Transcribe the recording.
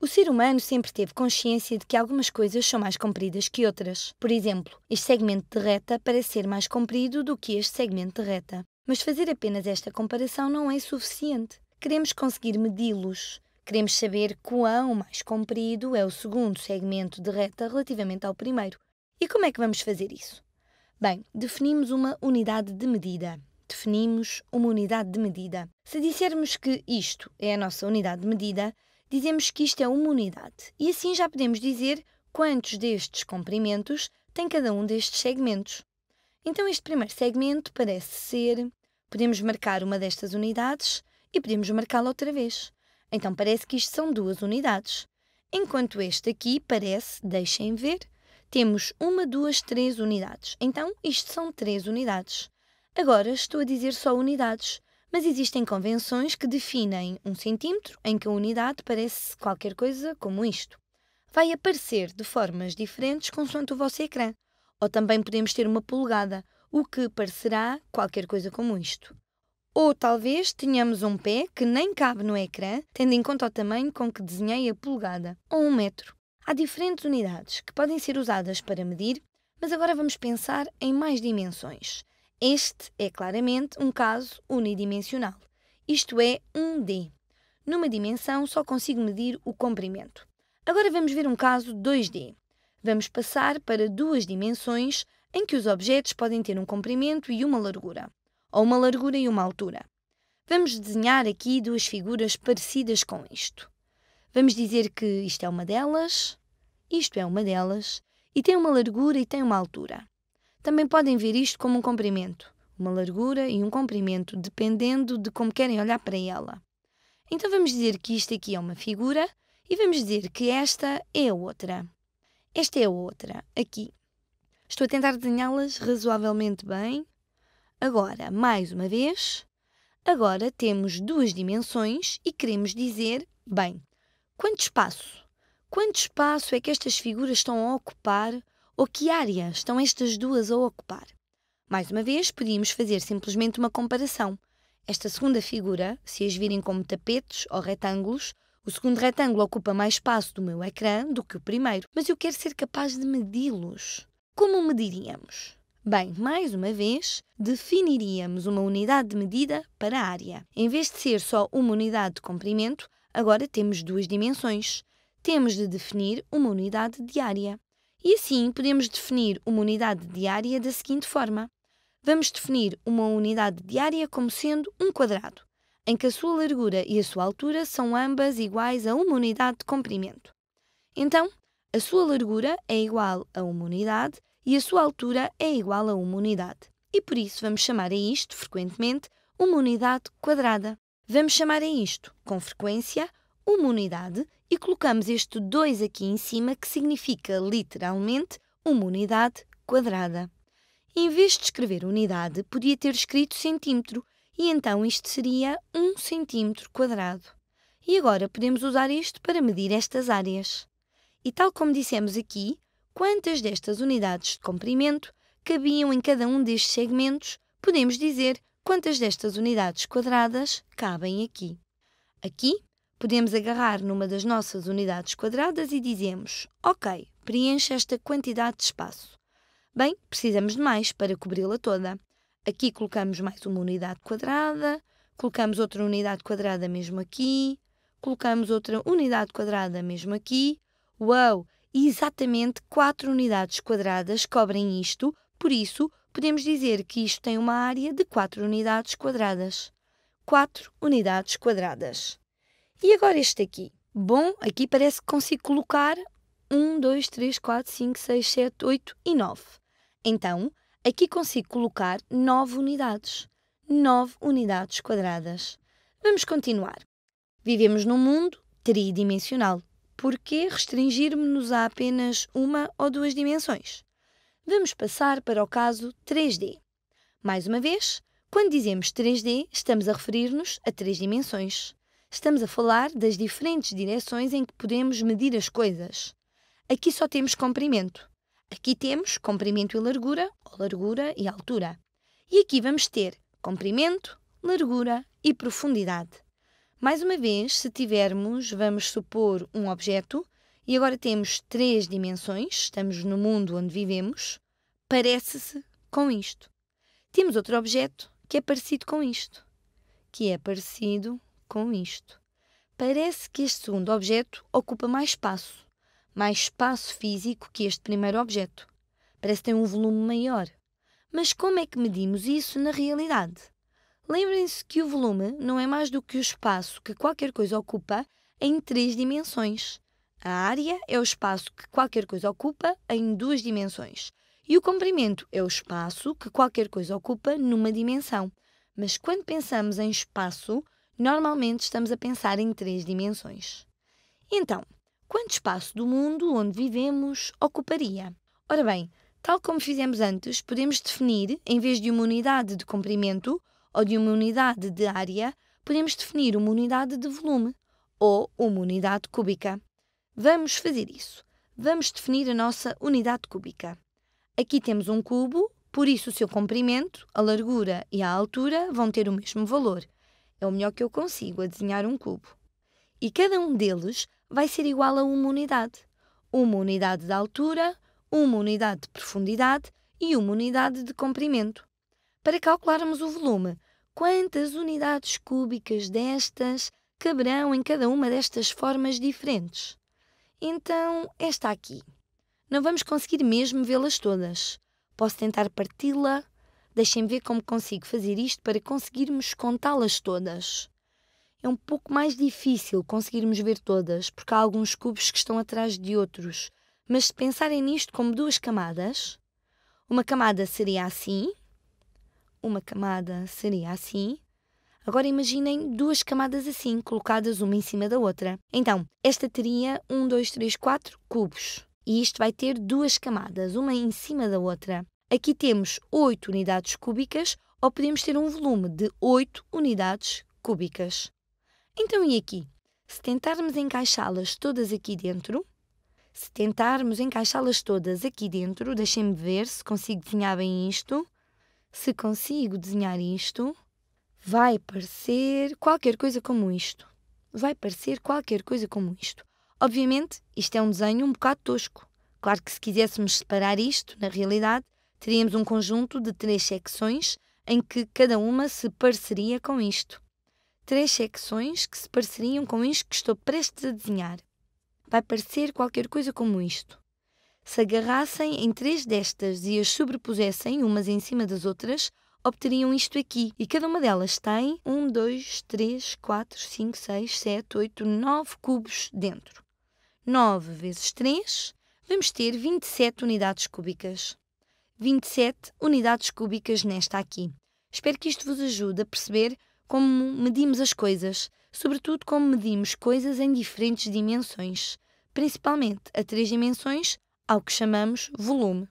O ser humano sempre teve consciência de que algumas coisas são mais compridas que outras. Por exemplo, este segmento de reta parece ser mais comprido do que este segmento de reta. Mas fazer apenas esta comparação não é suficiente. Queremos conseguir medi-los. Queremos saber quão mais comprido é o segundo segmento de reta relativamente ao primeiro. E como é que vamos fazer isso? Bem, definimos uma unidade de medida definimos uma unidade de medida. Se dissermos que isto é a nossa unidade de medida, dizemos que isto é uma unidade e assim já podemos dizer quantos destes comprimentos tem cada um destes segmentos. Então, este primeiro segmento parece ser. Podemos marcar uma destas unidades e podemos marcá-la outra vez. Então, parece que isto são duas unidades. Enquanto este aqui parece, deixem ver, temos uma, duas, três unidades. Então, isto são três unidades. Agora estou a dizer só unidades mas existem convenções que definem um centímetro em que a unidade parece qualquer coisa como isto. Vai aparecer de formas diferentes consoante o vosso ecrã. Ou também podemos ter uma polegada, o que parecerá qualquer coisa como isto. Ou talvez tenhamos um pé que nem cabe no ecrã, tendo em conta o tamanho com que desenhei a polegada, ou um metro. Há diferentes unidades que podem ser usadas para medir, mas agora vamos pensar em mais dimensões. Este é claramente um caso unidimensional, isto é, 1D. Numa dimensão só consigo medir o comprimento. Agora vamos ver um caso 2D. Vamos passar para duas dimensões em que os objetos podem ter um comprimento e uma largura, ou uma largura e uma altura. Vamos desenhar aqui duas figuras parecidas com isto. Vamos dizer que isto é uma delas, isto é uma delas, e tem uma largura e tem uma altura. Também podem ver isto como um comprimento, uma largura e um comprimento, dependendo de como querem olhar para ela. Então vamos dizer que isto aqui é uma figura e vamos dizer que esta é outra. Esta é a outra, aqui. Estou a tentar desenhá-las razoavelmente bem. Agora, mais uma vez, agora temos duas dimensões e queremos dizer, bem, quanto espaço? Quanto espaço é que estas figuras estão a ocupar ou que área estão estas duas a ocupar. Mais uma vez, podíamos fazer simplesmente uma comparação. Esta segunda figura, se as virem como tapetes ou retângulos, o segundo retângulo ocupa mais espaço do meu ecrã do que o primeiro, mas eu quero ser capaz de medi-los. Como mediríamos? Bem, mais uma vez, definiríamos uma unidade de medida para a área. Em vez de ser só uma unidade de comprimento, agora temos duas dimensões. Temos de definir uma unidade de área. E assim podemos definir uma unidade diária da seguinte forma: vamos definir uma unidade diária como sendo um quadrado, em que a sua largura e a sua altura são ambas iguais a uma unidade de comprimento. Então, a sua largura é igual a uma unidade e a sua altura é igual a uma unidade. E por isso vamos chamar a isto, frequentemente, uma unidade quadrada. Vamos chamar a isto, com frequência, uma unidade e colocamos este 2 aqui em cima, que significa literalmente uma unidade quadrada. Em vez de escrever unidade, podia ter escrito centímetro, e então isto seria 1 centímetro quadrado. E agora podemos usar isto para medir estas áreas. E tal como dissemos aqui, quantas destas unidades de comprimento cabiam em cada um destes segmentos, podemos dizer quantas destas unidades quadradas cabem aqui. Aqui Podemos agarrar numa das nossas unidades quadradas e dizemos: Ok, preenche esta quantidade de espaço. Bem, precisamos de mais para cobri-la toda. Aqui colocamos mais uma unidade quadrada, colocamos outra unidade quadrada mesmo aqui, colocamos outra unidade quadrada mesmo aqui. Uau! Exatamente 4 unidades quadradas cobrem isto, por isso podemos dizer que isto tem uma área de 4 unidades quadradas. 4 unidades quadradas. E agora este aqui. Bom, aqui parece que consigo colocar 1, 2, 3, 4, 5, 6, 7, 8 e 9. Então, aqui consigo colocar 9 unidades. 9 unidades quadradas. Vamos continuar. Vivemos num mundo tridimensional. Por que restringir-nos a apenas uma ou duas dimensões? Vamos passar para o caso 3D. Mais uma vez, quando dizemos 3D, estamos a referir-nos a três dimensões. Estamos a falar das diferentes direções em que podemos medir as coisas. Aqui só temos comprimento. Aqui temos comprimento e largura, ou largura e altura. E aqui vamos ter comprimento, largura e profundidade. Mais uma vez, se tivermos, vamos supor um objeto e agora temos três dimensões, estamos no mundo onde vivemos, parece-se com isto. Temos outro objeto que é parecido com isto, que é parecido com isto. Parece que este segundo objeto ocupa mais espaço, mais espaço físico que este primeiro objeto. Parece que tem um volume maior. Mas como é que medimos isso na realidade? Lembrem-se que o volume não é mais do que o espaço que qualquer coisa ocupa em três dimensões. A área é o espaço que qualquer coisa ocupa em duas dimensões. E o comprimento é o espaço que qualquer coisa ocupa numa dimensão. Mas quando pensamos em espaço, normalmente estamos a pensar em três dimensões. Então, quanto espaço do mundo onde vivemos ocuparia? Ora bem, tal como fizemos antes, podemos definir, em vez de uma unidade de comprimento ou de uma unidade de área, podemos definir uma unidade de volume ou uma unidade cúbica. Vamos fazer isso. Vamos definir a nossa unidade cúbica. Aqui temos um cubo, por isso o seu comprimento, a largura e a altura vão ter o mesmo valor. É o melhor que eu consigo a desenhar um cubo. E cada um deles vai ser igual a uma unidade. Uma unidade de altura, uma unidade de profundidade e uma unidade de comprimento. Para calcularmos o volume, quantas unidades cúbicas destas caberão em cada uma destas formas diferentes? Então, esta aqui. Não vamos conseguir mesmo vê-las todas. Posso tentar parti-la Deixem ver como consigo fazer isto para conseguirmos contá-las todas. É um pouco mais difícil conseguirmos ver todas, porque há alguns cubos que estão atrás de outros. Mas se pensarem nisto como duas camadas, uma camada seria assim, uma camada seria assim. Agora imaginem duas camadas assim, colocadas uma em cima da outra. Então, esta teria 1, 2, 3, 4 cubos. E isto vai ter duas camadas, uma em cima da outra. Aqui temos 8 unidades cúbicas ou podemos ter um volume de 8 unidades cúbicas. Então, e aqui? Se tentarmos encaixá-las todas aqui dentro, se tentarmos encaixá-las todas aqui dentro, deixem-me ver se consigo desenhar bem isto. Se consigo desenhar isto, vai parecer qualquer coisa como isto. Vai parecer qualquer coisa como isto. Obviamente, isto é um desenho um bocado tosco. Claro que se quiséssemos separar isto, na realidade, Teríamos um conjunto de três secções em que cada uma se pareceria com isto. Três secções que se pareceriam com isto que estou prestes a desenhar. Vai parecer qualquer coisa como isto. Se agarrassem em três destas e as sobrepusessem umas em cima das outras, obteriam isto aqui. E cada uma delas tem 1, 2, 3, 4, 5, 6, 7, 8, 9 cubos dentro. 9 vezes 3, vamos ter 27 unidades cúbicas. 27 unidades cúbicas nesta aqui. Espero que isto vos ajude a perceber como medimos as coisas, sobretudo como medimos coisas em diferentes dimensões, principalmente a três dimensões, ao que chamamos volume.